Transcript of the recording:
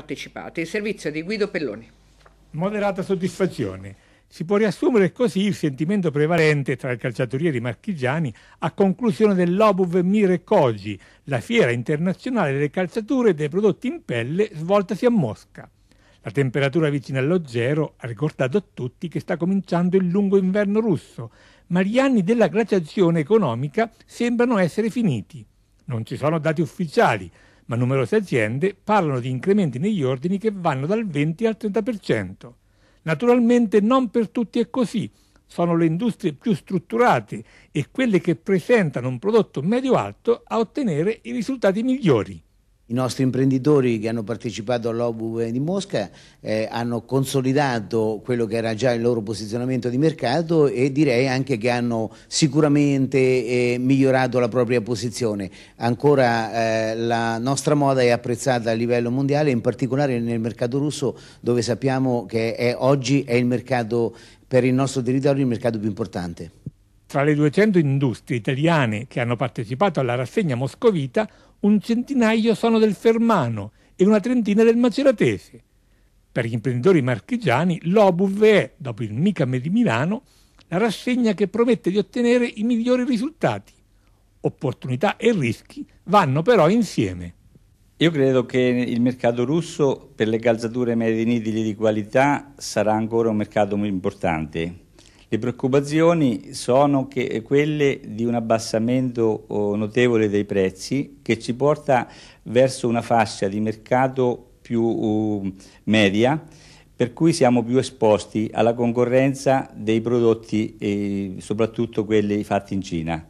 partecipato. Il servizio di Guido Pelloni. Moderata soddisfazione. Si può riassumere così il sentimento prevalente tra i calciatorieri marchigiani a conclusione dell'Obuv Mire Koji, la fiera internazionale delle calzature e dei prodotti in pelle svoltasi a Mosca. La temperatura vicina allo zero ha ricordato a tutti che sta cominciando il lungo inverno russo, ma gli anni della glaciazione economica sembrano essere finiti. Non ci sono dati ufficiali, ma numerose aziende parlano di incrementi negli ordini che vanno dal 20 al 30%. Naturalmente non per tutti è così, sono le industrie più strutturate e quelle che presentano un prodotto medio-alto a ottenere i risultati migliori. I nostri imprenditori che hanno partecipato all'OBU di Mosca eh, hanno consolidato quello che era già il loro posizionamento di mercato e direi anche che hanno sicuramente eh, migliorato la propria posizione. Ancora eh, la nostra moda è apprezzata a livello mondiale, in particolare nel mercato russo dove sappiamo che è, oggi è il mercato per il nostro territorio il mercato più importante. Tra le 200 industrie italiane che hanno partecipato alla rassegna moscovita, un centinaio sono del Fermano e una trentina del Maceratese. Per gli imprenditori marchigiani, l'Obuv è, dopo il Micam di Milano, la rassegna che promette di ottenere i migliori risultati. Opportunità e rischi vanno però insieme. Io credo che il mercato russo per le calzature made in Italy di qualità sarà ancora un mercato importante le preoccupazioni sono che, quelle di un abbassamento oh, notevole dei prezzi che ci porta verso una fascia di mercato più uh, media per cui siamo più esposti alla concorrenza dei prodotti, eh, soprattutto quelli fatti in Cina.